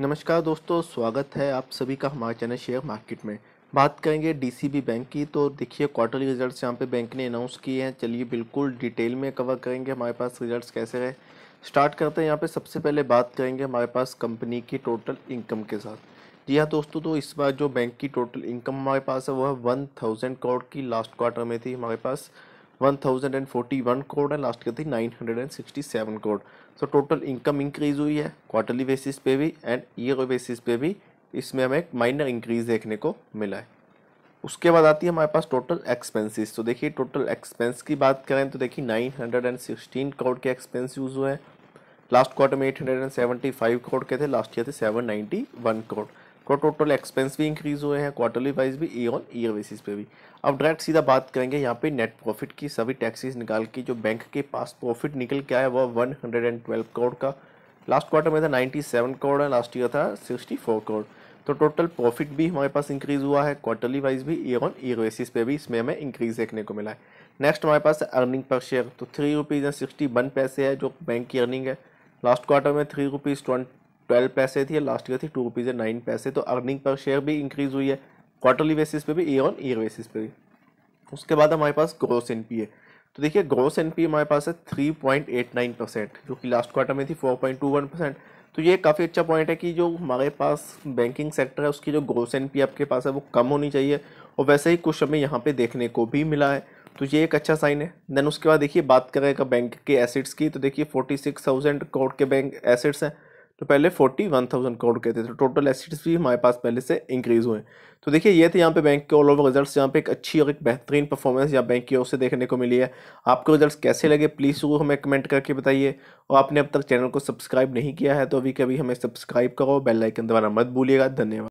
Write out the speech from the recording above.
नमस्कार दोस्तों स्वागत है आप सभी का हमारे चैनल शेयर मार्केट में बात करेंगे डीसीबी बैंक की तो देखिए क्वार्टरली रिजल्ट्स यहाँ पे बैंक ने अनाउंस किए हैं चलिए बिल्कुल डिटेल में कवर करेंगे हमारे पास रिजल्ट्स कैसे रहे स्टार्ट करते हैं यहाँ पे सबसे पहले बात करेंगे हमारे पास कंपनी की टोटल इनकम के साथ जी हाँ दोस्तों तो इस बार जो बैंक की टोटल इनकम हमारे पास है वह वन थाउजेंड करोड़ की लास्ट क्वार्टर में थी हमारे पास 1041 करोड़ है लास्ट की थी 967 crore so total income increase हुई है क्वार्टरली बेसिस पे भी एंड ईयर बेसिस पे भी इसमें हमें एक माइनर इंक्रीज देखने को मिला है उसके बाद आती है हमारे पास टोटल एक्सपेंसेस तो देखिए टोटल एक्सपेंस की बात करें तो देखिए 916 करोड़ के एक्सपेंस यूज़ हुए हैं लास्ट क्वार्टर में 875 करोड़ के थे लास्ट ईयर थे 791 करोड़ तो टोटल एक्सपेंस भी इंक्रीज हुए हैं क्वार्टरली वाइज भी ई ऑन ईयर बेसिस पे भी अब डायरेक्ट सीधा बात करेंगे यहाँ पे नेट प्रॉफिट की सभी टैक्सेस निकाल के जो बैंक के पास प्रॉफिट निकल के आया वह one hundred and twelve crore का लास्ट क्वार्टर में था नाइन्टी सेवन करोड़ है लास्ट ईयर था सिक्सटी फोर करोड़ तो टोटल प्रॉफिट भी हमारे पास इंक्रीज हुआ है क्वार्टरली वाइज भी ईयर ऑन ईयर बेसिस पे भी इसमें हमें इंक्रीज देखने को मिला है नेक्स्ट हमारे पास अर्निंग पर शेयर तो three rupees and sixty one paise है जो बैंक की अर्निंग है लास्ट क्वार्टर में three rupees twenty twelve paise थी लास्ट ईयर थी two rupees and nine paise तो अर्निंग पर शेयर भी इंक्रीज़ हुई है क्वार्टरली बेसिस पे भी ईयर ऑन ईयर बेसिस पे भी उसके बाद हमारे पास ग्रोस एन पी है तो देखिए ग्रोस एन पी हमारे पास है three point eight nine percent जो कि लास्ट क्वार्टर में थी four point two one percent तो ये काफ़ी अच्छा पॉइंट है कि जो हमारे पास बैंकिंग सेक्टर है उसकी जो ग्रोस एन पी आपके पास है वो कम होनी चाहिए और वैसे ही कुछ हमें यहाँ पे देखने को भी मिला है तो ये एक अच्छा साइन है देन उसके बाद देखिए बात करेगा बैंक के एसेट्स की तो देखिए फोर्टी सिक्स थाउजेंड करोड़ के बैंक एसेट्स हैं तो पहले फोर्टी वन थाउजेंड करोड़ के थे तो टोटल एसेट्स भी हमारे पास पहले से इंक्रीज़ हुए तो देखिए ये थे यहाँ पे बैंक के ऑल ओवर रिजल्ट्स यहाँ पे एक अच्छी और एक बेहतरीन परफॉर्मेंस यहाँ बैंक की ओर से देखने को मिली है आपको रिजल्ट्स कैसे लगे प्लीज़ शुरू हमें कमेंट करके बताइए और आपने अब तक चैनल को सब्सक्राइब नहीं किया है तो अभी कभी हमें सब्सक्राइब करो बेललाइकन द्वारा मत भूलिएगा धन्यवाद